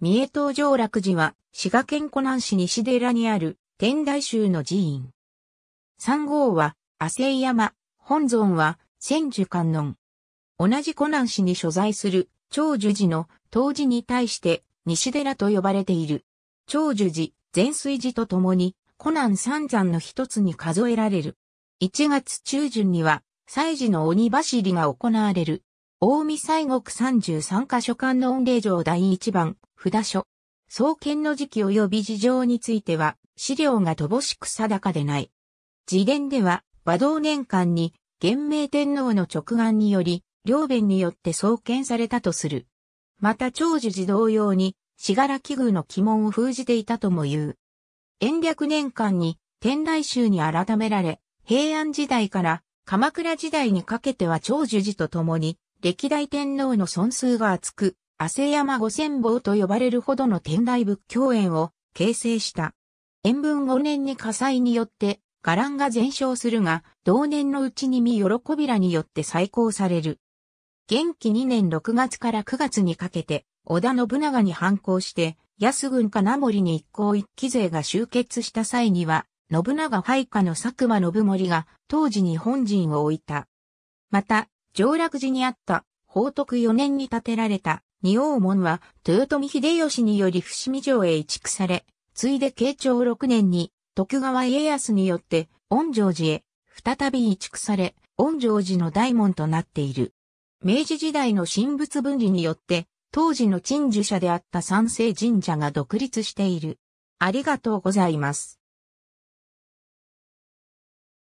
三重東上楽寺は、滋賀県湖南市西寺にある天台宗の寺院。三号は、阿勢山、本尊は、千住観音。同じ湖南市に所在する長寿寺の当寺に対して西寺と呼ばれている。長寿寺、善水寺とともに、湖南三山の一つに数えられる。1月中旬には、祭事の鬼走りが行われる。大見西国33カ所観音霊場第1番、札所。創建の時期及び事情については、資料が乏しく定かでない。自伝では、和道年間に、元明天皇の直眼により、両弁によって創建されたとする。また長寿寺同様に、死柄き宮の鬼門を封じていたとも言う。延暦年間に、天台宗に改められ、平安時代から鎌倉時代にかけては長寿寺とともに、歴代天皇の尊数が厚く、汗山五千坊と呼ばれるほどの天台仏教園を形成した。延文5年に火災によって伽藍が全焼するが、同年のうちに身喜びらによって再興される。元気2年6月から9月にかけて、織田信長に反抗して、安軍金森に一向一揆勢が集結した際には、信長配下の佐久間信盛が当時日本人を置いた。また、上洛寺にあった、宝徳4年に建てられた仁王門は豊臣秀吉により伏見城へ移築され、ついで慶長六年に徳川家康によって御城寺へ再び移築され、御城寺の大門となっている。明治時代の神仏分離によって、当時の鎮守者であった三世神社が独立している。ありがとうございます。